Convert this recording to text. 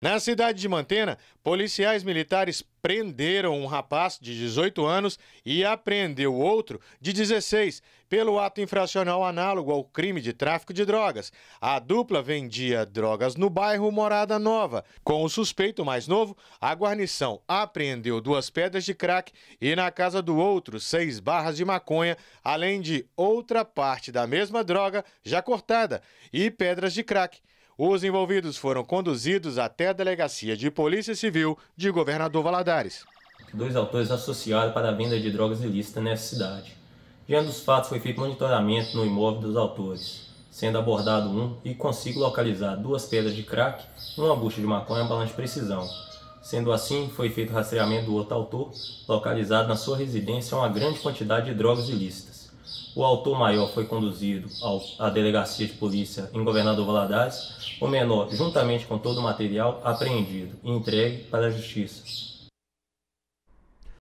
Na cidade de Mantena, policiais militares prenderam um rapaz de 18 anos e apreendeu outro de 16 pelo ato infracional análogo ao crime de tráfico de drogas. A dupla vendia drogas no bairro Morada Nova. Com o suspeito mais novo, a guarnição apreendeu duas pedras de crack e na casa do outro seis barras de maconha, além de outra parte da mesma droga já cortada e pedras de crack. Os envolvidos foram conduzidos até a Delegacia de Polícia Civil de Governador Valadares. Dois autores associados para a venda de drogas ilícitas nessa cidade. Diante dos fatos, foi feito monitoramento no imóvel dos autores, sendo abordado um e consigo localizar duas pedras de crack, uma bucha de maconha e balanço de precisão. Sendo assim, foi feito rastreamento do outro autor, localizado na sua residência uma grande quantidade de drogas ilícitas. O autor maior foi conduzido ao, à delegacia de polícia em Governador Valadares, o menor, juntamente com todo o material, apreendido e entregue para a justiça.